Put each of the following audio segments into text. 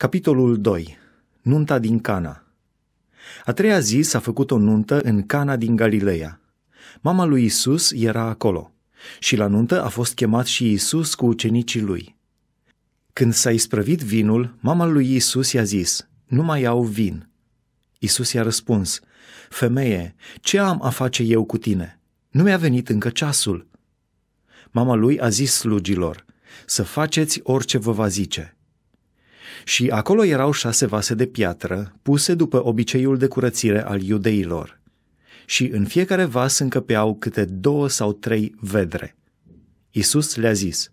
Capitolul 2. Nunta din Cana A treia zi s-a făcut o nuntă în Cana din Galileea. Mama lui Isus era acolo și la nuntă a fost chemat și Isus cu ucenicii lui. Când s-a isprăvit vinul, mama lui Isus i-a zis, nu mai au vin. Isus i-a răspuns, femeie, ce am a face eu cu tine? Nu mi-a venit încă ceasul. Mama lui a zis slugilor, să faceți orice vă va zice – și acolo erau șase vase de piatră, puse după obiceiul de curățire al iudeilor. Și în fiecare vas încăpeau câte două sau trei vedre. Isus le-a zis,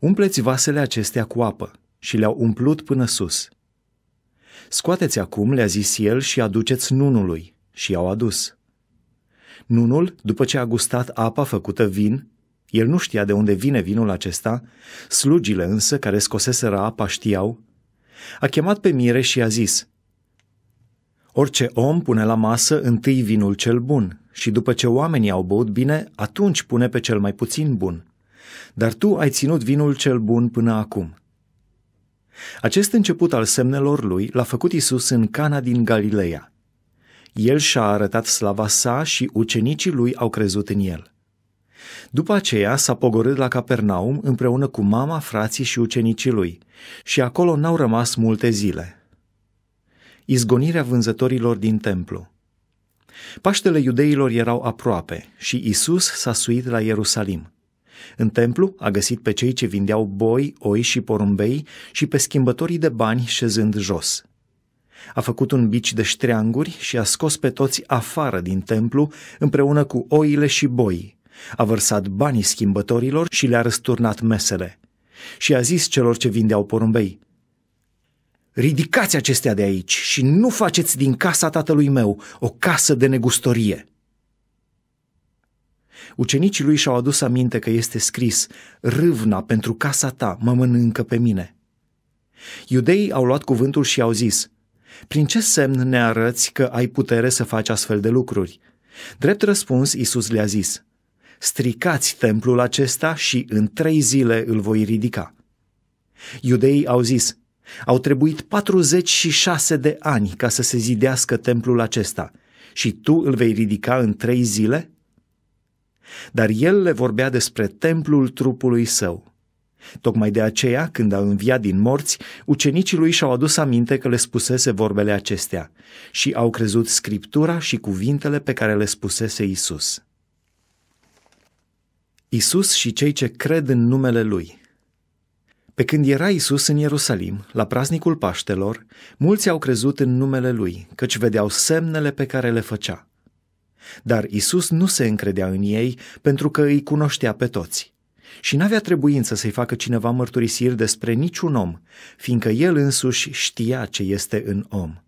Umpleți vasele acestea cu apă și le-au umplut până sus. Scoateți acum, le-a zis el, și aduceți nunului. Și i-au adus. Nunul, după ce a gustat apa făcută vin, el nu știa de unde vine vinul acesta, slugile însă care scoseseră apa știau. A chemat pe mire și a zis, Orice om pune la masă întâi vinul cel bun și după ce oamenii au băut bine, atunci pune pe cel mai puțin bun. Dar tu ai ținut vinul cel bun până acum. Acest început al semnelor lui l-a făcut Isus în Cana din Galileea. El și-a arătat slava sa și ucenicii lui au crezut în el. După aceea s-a pogorât la Capernaum împreună cu mama, frații și ucenicii lui și acolo n-au rămas multe zile. Izgonirea vânzătorilor din templu Paștele iudeilor erau aproape și Isus s-a suit la Ierusalim. În templu a găsit pe cei ce vindeau boi, oi și porumbei și pe schimbătorii de bani șezând jos. A făcut un bici de ștreanguri și a scos pe toți afară din templu împreună cu oile și boii a vărsat banii schimbătorilor și le-a răsturnat mesele. Și a zis celor ce vindeau porumbei, Ridicați acestea de aici și nu faceți din casa tatălui meu o casă de negustorie. Ucenicii lui și-au adus aminte că este scris, Râvna pentru casa ta mă mănâncă pe mine. Iudeii au luat cuvântul și au zis, Prin ce semn ne arăți că ai putere să faci astfel de lucruri? Drept răspuns, Isus le-a zis, stricați templul acesta și în trei zile îl voi ridica. Iudeii au zis, au trebuit 46 de ani ca să se zidească templul acesta și tu îl vei ridica în trei zile? Dar el le vorbea despre templul trupului său. Tocmai de aceea, când a înviat din morți, ucenicii lui și-au adus aminte că le spusese vorbele acestea și au crezut scriptura și cuvintele pe care le spusese Isus. Isus și cei ce cred în numele Lui. Pe când era Isus în Ierusalim, la praznicul Paștelor, mulți au crezut în numele Lui, căci vedeau semnele pe care le făcea. Dar Isus nu se încredea în ei pentru că îi cunoștea pe toți și n-avea trebuință să-i facă cineva mărturisiri despre niciun om, fiindcă el însuși știa ce este în om.